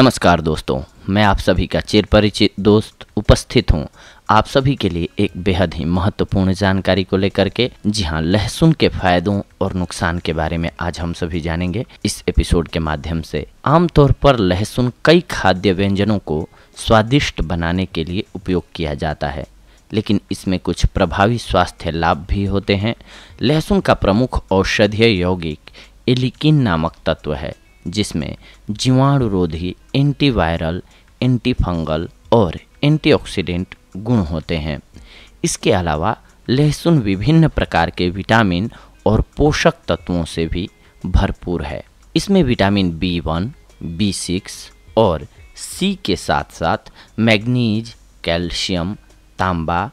नमस्कार दोस्तों मैं आप सभी का चिरपरिचित दोस्त उपस्थित हूं आप सभी के लिए एक बेहद ही महत्वपूर्ण जानकारी को लेकर के जी हाँ लहसुन के फायदों और नुकसान के बारे में आज हम सभी जानेंगे इस एपिसोड के माध्यम से आमतौर पर लहसुन कई खाद्य व्यंजनों को स्वादिष्ट बनाने के लिए उपयोग किया जाता है लेकिन इसमें कुछ प्रभावी स्वास्थ्य लाभ भी होते हैं लहसुन का प्रमुख औषधीय यौगिक एलिकिन नामक तत्व है जिसमें जीवाणुरोधी एंटीवायरल एंटीफंगल और एंटीऑक्सीडेंट गुण होते हैं इसके अलावा लहसुन विभिन्न प्रकार के विटामिन और पोषक तत्वों से भी भरपूर है इसमें vitamin B one B six और सी के साथ साथ मैग्नीज कैल्शियम तांबा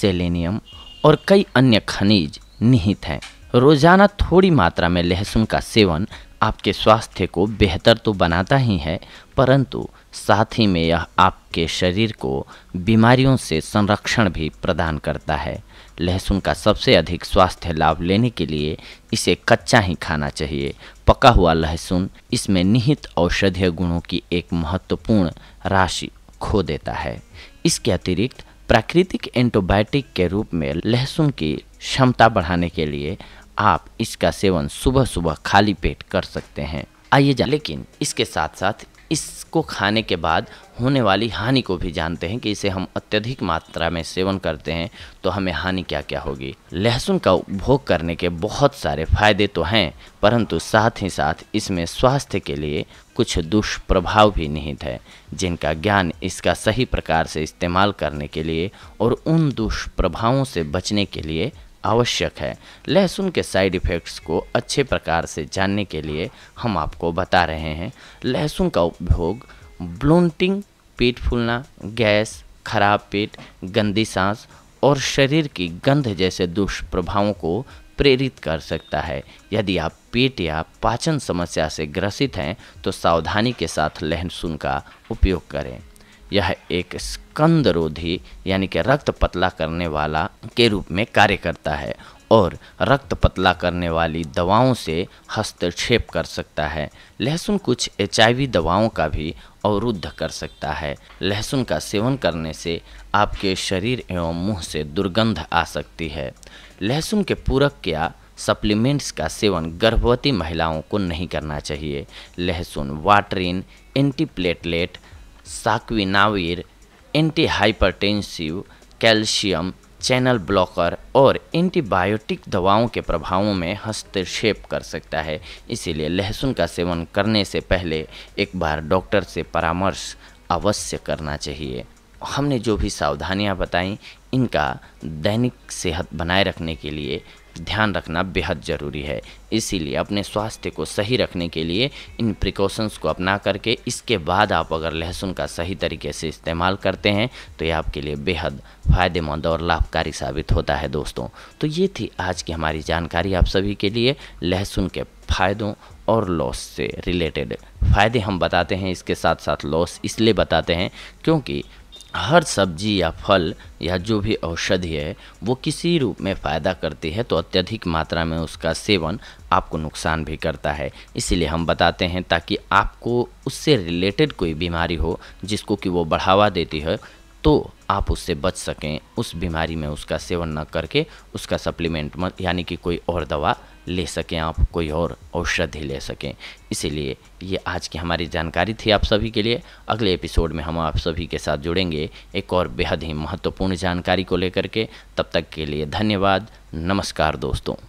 सेलेनियम और कई अन्य खनिज निहित हैं रोजाना थोड़ी मात्रा में लहसुन का सेवन आपके स्वास्थ्य को बेहतर तो बनाता ही है परंतु साथ ही में यह आपके शरीर को बीमारियों से संरक्षण भी प्रदान करता है लहसुन का सबसे अधिक स्वास्थ्य लाभ लेने के लिए इसे कच्चा ही खाना चाहिए पका हुआ लहसुन इसमें निहित औषधीय गुणों की एक महत्वपूर्ण राशि खो देता है इसके अतिरिक्त प्राकृतिक एंटीबायोटिक के रूप में लहसुन की क्षमता बढ़ाने के लिए आप इसका सेवन सुबह सुबह खाली पेट कर सकते हैं आइए जान लेकिन इसके साथ साथ इसको खाने के बाद होने वाली हानि को भी जानते हैं कि इसे हम अत्यधिक मात्रा में सेवन करते हैं तो हमें हानि क्या क्या होगी लहसुन का उपभोग करने के बहुत सारे फायदे तो हैं परंतु साथ ही साथ इसमें स्वास्थ्य के लिए कुछ दुष्प्रभाव भी निहित है जिनका ज्ञान इसका सही प्रकार से इस्तेमाल करने के लिए और उन दुष्प्रभावों से बचने के लिए आवश्यक है लहसुन के साइड इफ़ेक्ट्स को अच्छे प्रकार से जानने के लिए हम आपको बता रहे हैं लहसुन का उपभोग ब्लोटिंग पेट फूलना गैस खराब पेट गंदी सांस और शरीर की गंध जैसे दुष्प्रभावों को प्रेरित कर सकता है यदि आप पेट या पाचन समस्या से ग्रसित हैं तो सावधानी के साथ लहसुन का उपयोग करें यह एक स्कंदरोधी यानी कि रक्त पतला करने वाला के रूप में कार्य करता है और रक्त पतला करने वाली दवाओं से हस्तक्षेप कर सकता है लहसुन कुछ एच दवाओं का भी अवरुद्ध कर सकता है लहसुन का सेवन करने से आपके शरीर एवं मुंह से दुर्गंध आ सकती है लहसुन के पूरक या सप्लीमेंट्स का सेवन गर्भवती महिलाओं को नहीं करना चाहिए लहसुन warfarin antiplatelet saquinavir hypertensive calcium channel blocker और एंटीबायोटिक दवाओं के प्रभावों में हस्तक्षेप कर सकता है इसीलिए लहसुन का सेवन करने से पहले एक बार डॉक्टर से परामर्श अवश्य करना चाहिए हमने जो भी सावधानियां बताई इनका दैनिक सेहत बनाए रखने के लिए ध्यान रखना बेहद ज़रूरी है इसीलिए अपने स्वास्थ्य को सही रखने के लिए इन प्रिकॉशंस को अपना करके इसके बाद आप अगर लहसुन का सही तरीके से इस्तेमाल करते हैं तो ये आपके लिए बेहद फ़ायदेमंद और लाभकारी साबित होता है दोस्तों तो ये थी आज की हमारी जानकारी आप सभी के लिए लहसुन के फ़ायदों और लॉस से रिलेटेड फ़ायदे हम बताते हैं इसके साथ साथ लॉस इसलिए बताते हैं क्योंकि हर सब्जी या फल या जो भी औषधि है वो किसी रूप में फ़ायदा करती है तो अत्यधिक मात्रा में उसका सेवन आपको नुकसान भी करता है इसीलिए हम बताते हैं ताकि आपको उससे रिलेटेड कोई बीमारी हो जिसको कि वो बढ़ावा देती है तो आप उससे बच सकें उस बीमारी में उसका सेवन न करके उसका सप्लीमेंट यानी कि कोई और दवा ले सकें आप कोई और औषधि ले सकें इसीलिए ये आज की हमारी जानकारी थी आप सभी के लिए अगले एपिसोड में हम आप सभी के साथ जुड़ेंगे एक और बेहद ही महत्वपूर्ण जानकारी को लेकर के तब तक के लिए धन्यवाद नमस्कार दोस्तों